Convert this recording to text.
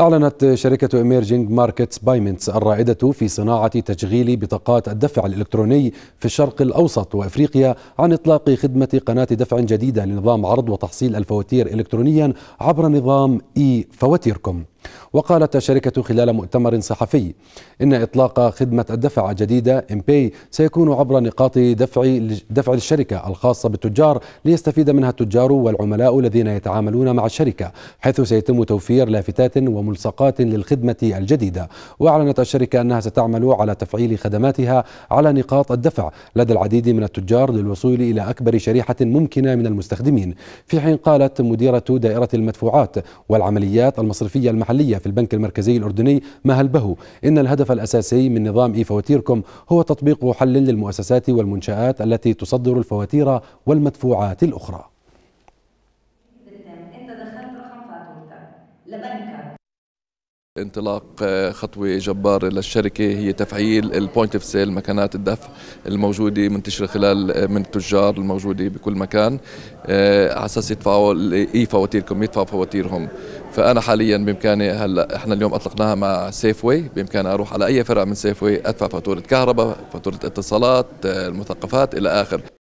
أعلنت شركة إميرجينج ماركتس بايمنتس الرائدة في صناعة تشغيل بطاقات الدفع الإلكتروني في الشرق الأوسط وأفريقيا عن إطلاق خدمة قناة دفع جديدة لنظام عرض وتحصيل الفواتير إلكترونيا عبر نظام إي فواتيركم وقالت الشركة خلال مؤتمر صحفي إن إطلاق خدمة الدفع الجديدة إمباي سيكون عبر نقاط دفع دفع الشركة الخاصة بالتجار ليستفيد منها التجار والعملاء الذين يتعاملون مع الشركة حيث سيتم توفير لافتات وملصقات للخدمة الجديدة وأعلنت الشركة أنها ستعمل على تفعيل خدماتها على نقاط الدفع لدى العديد من التجار للوصول إلى أكبر شريحة ممكنة من المستخدمين في حين قالت مديرة دائرة المدفوعات والعمليات المصرفية المحلية المحلية في البنك المركزي الأردني مها به إن الهدف الأساسي من نظام إي فواتيركم هو تطبيق حل للمؤسسات والمنشآت التي تصدر الفواتير والمدفوعات الأخرى انطلاق آه، خطوة جبارة للشركة هي تفعيل البوينت اوف سيل مكانات الدفع الموجودة منتشرة خلال آه، من التجار الموجودة بكل مكان آه، على اساس يدفعوا اي فواتيركم يدفعوا فواتيرهم فانا حاليا بامكاني هلا احنا اليوم اطلقناها مع سيف واي بامكاني اروح على اي فرع من سيف واي ادفع فاتوره كهرباء فاتوره اتصالات المثقفات الى اخر